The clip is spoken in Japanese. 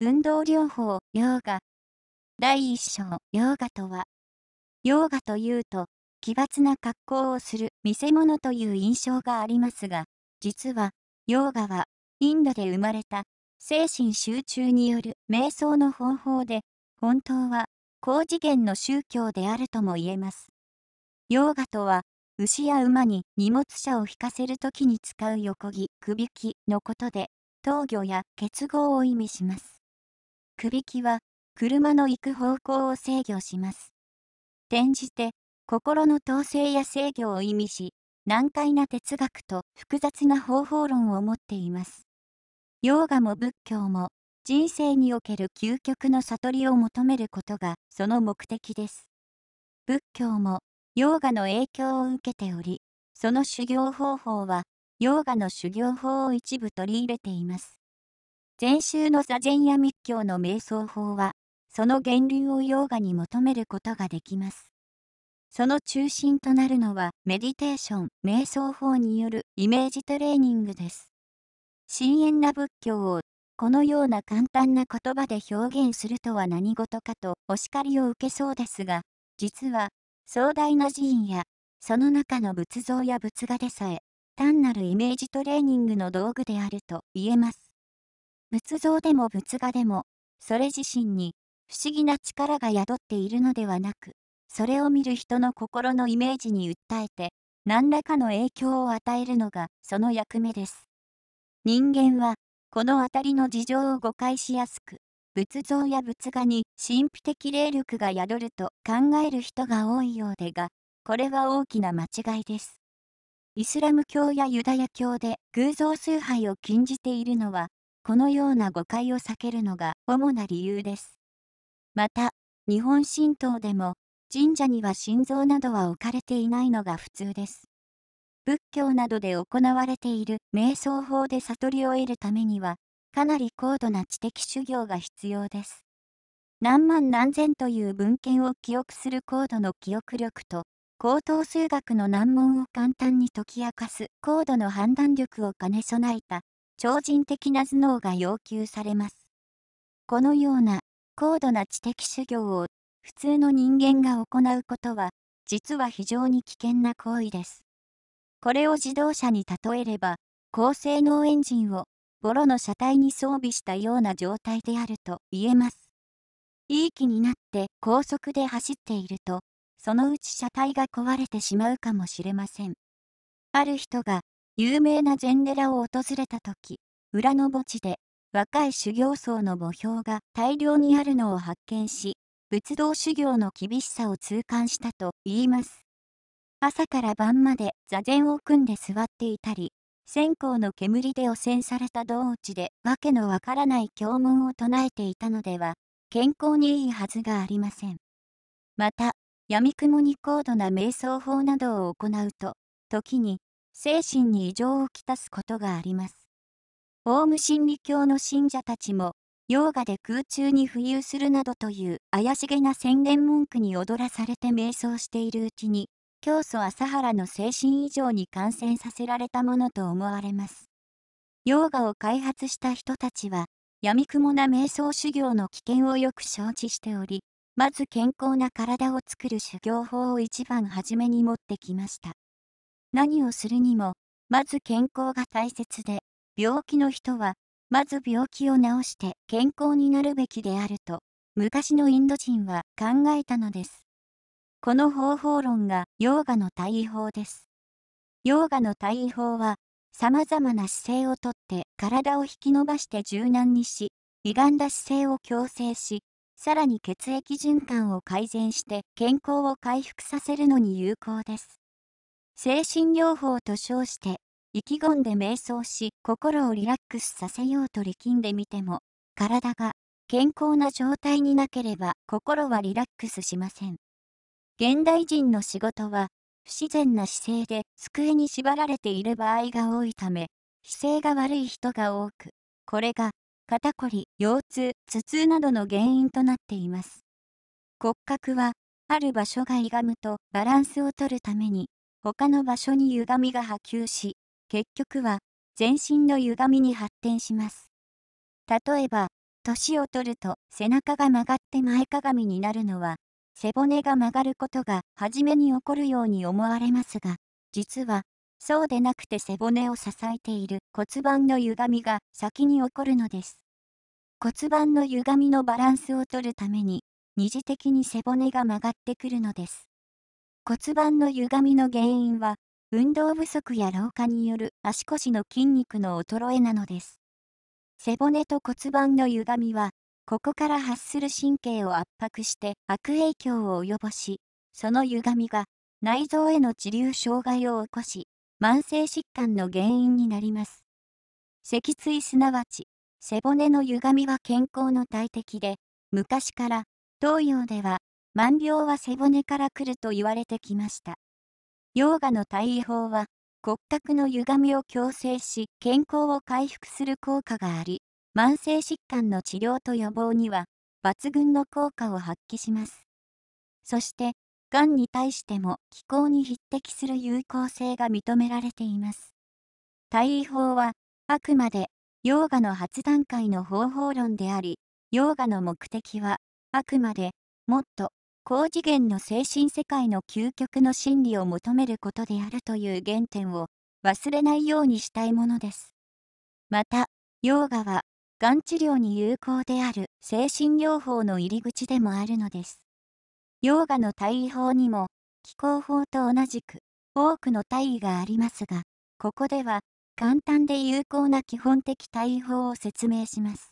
運動療法、ヨガ。第一章、ヨーガとは、ヨーガというと、奇抜な格好をする見せ物という印象がありますが、実は、ヨーガは、インドで生まれた、精神集中による瞑想の方法で、本当は、高次元の宗教であるとも言えます。ヨーガとは、牛や馬に荷物車を引かせるときに使う横木、くびきのことで、闘魚や結合を意味します。くびきは、車の行く方向を制御します。転じて、心の統制や制御を意味し、難解な哲学と複雑な方法論を持っています。ヨーガも仏教も、人生における究極の悟りを求めることがその目的です。仏教も、ヨーガの影響を受けており、その修行方法は、ヨーガの修行法を一部取り入れています。禅宗の座禅や密教の瞑想法は、その源流をヨーガに求めることができます。その中心となるのは、メディテーション、瞑想法によるイメージトレーニングです。深遠な仏教を、このような簡単な言葉で表現するとは何事かとお叱りを受けそうですが、実は、壮大な寺院や、その中の仏像や仏画でさえ、単なるイメージトレーニングの道具であると言えます。仏像でも仏画でも、それ自身に不思議な力が宿っているのではなく、それを見る人の心のイメージに訴えて、何らかの影響を与えるのがその役目です。人間は、このあたりの事情を誤解しやすく、仏像や仏画に神秘的霊力が宿ると考える人が多いようでが、これは大きな間違いです。イスラム教やユダヤ教で偶像崇拝を禁じているのは、このような誤解を避けるのが主な理由です。また、日本神道でも、神社には心臓などは置かれていないのが普通です。仏教などで行われている瞑想法で悟りを得るためには、かなり高度な知的修行が必要です。何万何千という文献を記憶する高度の記憶力と、高等数学の難問を簡単に解き明かす高度の判断力を兼ね備えた超人的な頭脳が要求されます。このような高度な知的修行を普通の人間が行うことは、実は非常に危険な行為です。これを自動車に例えれば、高性能エンジンをボロの車体に装備したような状態であると言えます。いい気になって高速で走っていると、そのうち車体が壊れてしまうかもしれません。ある人が有名な禅寺を訪れた時、裏の墓地で若い修行僧の墓標が大量にあるのを発見し、仏道修行の厳しさを痛感したと言います。朝から晩まで座禅を組んで座っていたり、線香の煙で汚染された道地で訳のわからない経文を唱えていたのでは、健康にいいはずがありません。また、闇雲に高度な瞑想法などを行うと、時に精神に異常をきたすことがあります。オウム真理教の信者たちも、ヨーガで空中に浮遊するなどという怪しげな宣言文句に踊らされて瞑想しているうちに、教祖麻原の精神異常に感染させられたものと思われます。ヨーガを開発した人たちは、闇雲な瞑想修行の危険をよく承知しており、まず健康な体を作る修行法を一番初めに持ってきました。何をするにも、まず健康が大切で、病気の人は、まず病気を治して健康になるべきであると、昔のインド人は考えたのです。この方法論がヨーガの対位法です。ヨーガの対位法は、様々な姿勢をとって体を引き伸ばして柔軟にし、歪んだ姿勢を矯正し、さらに血液循環を改善して健康を回復させるのに有効です。精神療法と称して、意気込んで瞑想し、心をリラックスさせようと力んでみても、体が健康な状態になければ心はリラックスしません。現代人の仕事は、不自然な姿勢で机に縛られている場合が多いため、姿勢が悪い人が多く、これが肩こり、腰痛、頭痛などの原因となっています。骨格は、ある場所が歪むとバランスをとるために他の場所に歪みが波及し、結局は全身の歪みに発展します。例えば、年を取ると背中が曲がって前かがみになるのは、背骨が曲がることが初めに起こるように思われますが、実は、そうでなくて背骨を支えている骨盤の歪みが先に起こるのです。骨盤の歪みのバランスをとるために、二次的に背骨が曲がってくるのです。骨盤の歪みの原因は、運動不足や老化による足腰の筋肉の衰えなのです。背骨と骨盤の歪みは、ここから発する神経を圧迫して悪影響を及ぼし、その歪みが内臓への治療障害を起こし、慢性疾患の原因になります。脊椎すなわち、背骨の歪みは健康の大敵で、昔から東洋では万病は背骨から来ると言われてきました。ヨガの対位法は、骨格の歪みを矯正し、健康を回復する効果があり、慢性疾患の治療と予防には、抜群の効果を発揮します。そして、がんに対しても気候に匹敵する有効性が認められています。対位法は、あくまで、ヨガの初段階の方法論であり、ヨガの目的は、あくまで、もっと高次元の精神世界の究極の真理を求めることであるという原点を忘れないようにしたいものです。また、ヨーガは、がん治療に有効である精神療法の入り口でもあるのです。ヨーガの対位法にも、気候法と同じく、多くの対位がありますが、ここでは、簡単で有効な基本的対位法を説明します。